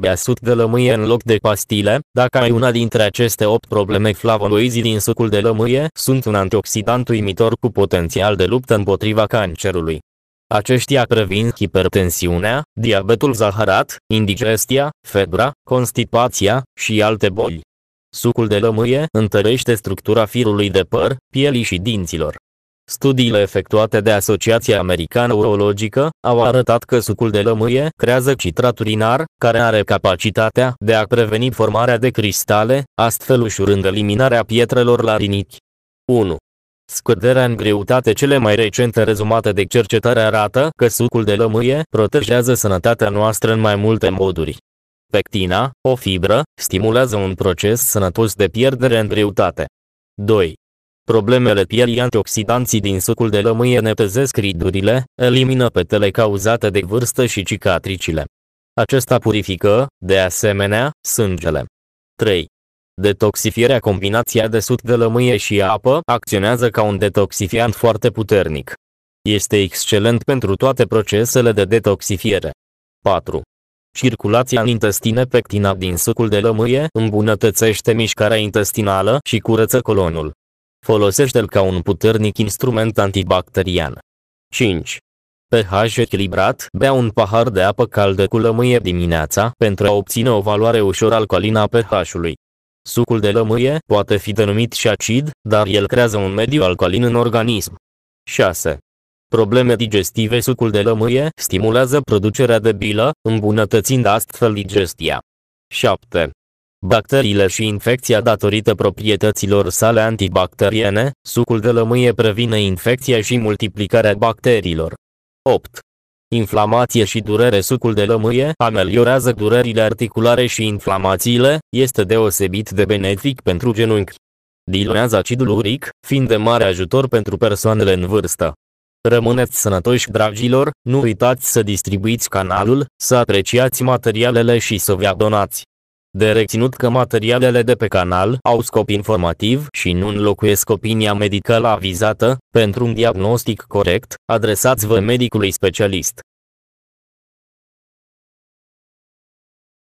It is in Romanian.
bea suc de lămâie în loc de pastile. Dacă ai una dintre aceste 8 probleme, flavonoizii din sucul de lămâie sunt un antioxidant uimitor cu potențial de luptă împotriva cancerului. Aceștia previn hipertensiunea, diabetul zaharat, indigestia, febra, constipația și alte boli. Sucul de lămâie întărește structura firului de păr, pielii și dinților. Studiile efectuate de Asociația Americană Urologică au arătat că sucul de lămâie creează citrat urinar, care are capacitatea de a preveni formarea de cristale, astfel ușurând eliminarea pietrelor la rinichi. 1. Scăderea în greutate cele mai recente rezumate de cercetare arată că sucul de lămâie protejează sănătatea noastră în mai multe moduri. Pectina, o fibră, stimulează un proces sănătos de pierdere în greutate. 2. Problemele pielii antioxidanții din sucul de lămâie netezesc ridurile, elimină petele cauzate de vârstă și cicatricile. Acesta purifică, de asemenea, sângele. 3. Detoxifierea combinația de suc de lămâie și apă acționează ca un detoxifiant foarte puternic. Este excelent pentru toate procesele de detoxifiere. 4. Circulația în intestine pectina din sucul de lămâie îmbunătățește mișcarea intestinală și curăță colonul. Folosește-l ca un puternic instrument antibacterian. 5. pH echilibrat, bea un pahar de apă caldă cu lămâie dimineața pentru a obține o valoare ușor alcalină a pH-ului. Sucul de lămâie poate fi denumit și acid, dar el creează un mediu alcalin în organism. 6. Probleme digestive Sucul de lămâie stimulează producerea de bilă, îmbunătățind astfel digestia. 7. Bacteriile și infecția datorită proprietăților sale antibacteriene, sucul de lămâie previne infecția și multiplicarea bacteriilor. 8. Inflamație și durere Sucul de lămâie ameliorează durerile articulare și inflamațiile, este deosebit de benefic pentru genunchi. Diluează acidul uric, fiind de mare ajutor pentru persoanele în vârstă. Rămâneți sănătoși dragilor, nu uitați să distribuiți canalul, să apreciați materialele și să vă abonați. De reținut că materialele de pe canal au scop informativ și nu înlocuiesc opinia medicală avizată, pentru un diagnostic corect, adresați-vă medicului specialist.